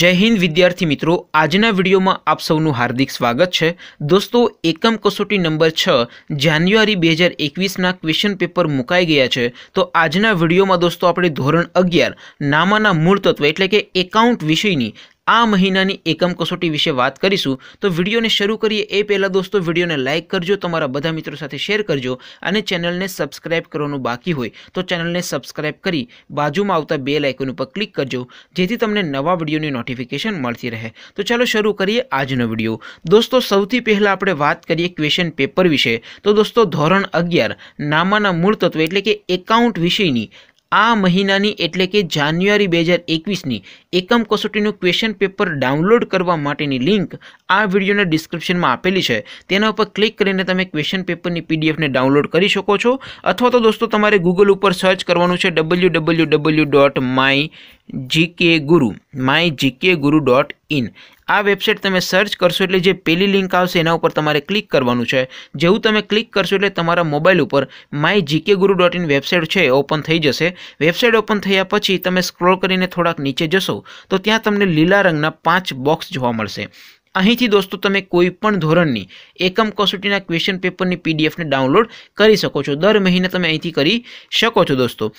જય હિન્દ વિદ્યાર્થી મિત્રો આજના વિડીયોમાં આપ સૌનું હાર્દિક સ્વાગત છે દોસ્તો એકમ કસોટી નંબર છ જાન્યુઆરી બે હજાર એકવીસના ક્વેશ્ચન પેપર મુકાઈ ગયા છે તો આજના વિડીયોમાં દોસ્તો આપણે ધોરણ અગિયાર નામાના મૂળ તત્વ એટલે કે એકાઉન્ટ વિષયની આ મહિનાની એકમ કસોટી વિશે વાત કરીશું તો વિડીયોને શરૂ કરીએ એ પહેલાં દોસ્તો વિડીયોને લાઇક કરજો તમારા બધા મિત્રો સાથે શેર કરજો અને ચેનલને સબસ્ક્રાઇબ કરવાનું બાકી હોય તો ચેનલને સબસ્ક્રાઇબ કરી બાજુમાં આવતા બે લાઇકન ઉપર ક્લિક કરજો જેથી તમને નવા વિડીયોની નોટિફિકેશન મળતી રહે તો ચાલો શરૂ કરીએ આજનો વિડીયો દોસ્તો સૌથી પહેલાં આપણે વાત કરીએ ક્વેશ્ચન પેપર વિશે તો દોસ્તો ધોરણ અગિયાર નામાના મૂળ તત્વ એટલે કે એકાઉન્ટ વિષયની આ મહિનાની એટલે કે જાન્યુઆરી બે હજાર એકવીસની એકમ કસોટીનું ક્વેશ્ચન પેપર ડાઉનલોડ કરવા માટેની લિંક આ વિડીયોના ડિસ્ક્રિપ્શનમાં આપેલી છે તેના ઉપર ક્લિક કરીને તમે ક્વેશ્ચન પેપરની પીડીએફને ડાઉનલોડ કરી શકો છો અથવા તો દોસ્તો તમારે ગૂગલ ઉપર સર્ચ કરવાનું છે W W W dot my GK Guru my GK Guru dot in આ વેબસાઇટ તમે સર્ચ કરશો એટલે જે પેલી લિંક આવશે એના ઉપર તમારે ક્લિક કરવાનું છે જેવું તમે ક્લિક કરશો એટલે તમારા મોબાઈલ ઉપર my GK Guru dot in website છે ઓપન થઈ જશે વેબસાઇટ ઓપન થયા પછી તમે સ્ક્રોલ કરીને થોડાક નીચે જશો તો ત્યાં તમને લીલા રંગના પાંચ બોક્સ જોવા મળશે અહીંથી દોસ્તો તમે કોઈપણ ધોરણની એકમ કસોટીના ક્વેશ્ચન પેપરની પીડીએફને ડાઉનલોડ કરી શકો છો દર મહિને તમે અહીંથી કરી શકો છો દોસ્તો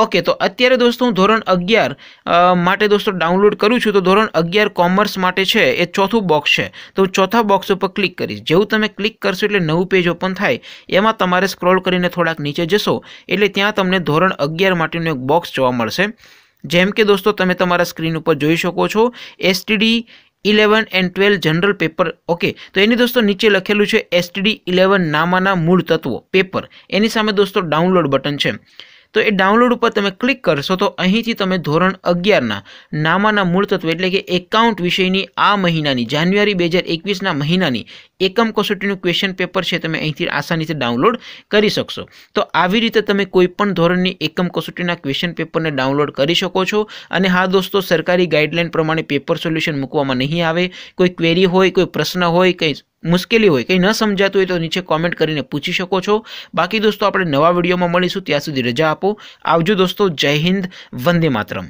ઓકે તો અત્યારે દોસ્તો હું ધોરણ અગિયાર માટે દોસ્તો ડાઉનલોડ કરું છું તો ધોરણ અગિયાર કોમર્સ માટે છે એ ચોથું બોક્સ છે તો હું ચોથા બોક્સ ઉપર ક્લિક કરીશ જેવું તમે ક્લિક કરશો એટલે નવું પેજ ઓપન થાય એમાં તમારે સ્ક્રોલ કરીને થોડાક નીચે જશો એટલે ત્યાં તમને ધોરણ અગિયાર માટેનું એક બોક્સ જોવા મળશે જેમ કે દોસ્તો તમે તમારા સ્ક્રીન ઉપર જોઈ શકો છો STD eleven and twelve general paper okay તો એની દોસ્તો નીચે લખેલું છે એસટીડી ઇલેવન નામાના મૂળ તત્વો પેપર એની સામે દોસ્તો ડાઉનલોડ બટન છે તો એ ડાઉનલોડ ઉપર તમે ક્લિક કરશો તો અહીંથી તમે ધોરણ અગિયારના નામાના મૂળતત્વ એટલે કે એકાઉન્ટ વિષયની આ મહિનાની જાન્યુઆરી બે હજાર એકવીસના મહિનાની એકમ કસોટીનું ક્વેશ્ચન પેપર છે તમે અહીંથી આસાનીથી ડાઉનલોડ કરી શકશો તો આવી રીતે તમે કોઈપણ ધોરણની એકમ કસોટીના ક્વેશ્ચન પેપરને ડાઉનલોડ કરી શકો છો અને હા દોસ્તો સરકારી ગાઈડલાઇન પ્રમાણે પેપર સોલ્યુશન મૂકવામાં નહીં આવે કોઈ ક્વેરી હોય કોઈ પ્રશ્ન હોય કંઈ મુશ્કેલી હોય કંઈ ન સમજાતું હોય તો નીચે કોમેન્ટ કરીને પૂછી શકો છો બાકી દોસ્તો આપણે નવા વિડીયોમાં મળીશું ત્યાં સુધી રજા આપો આવજો દોસ્તો જય હિન્દ વંદે માતરમ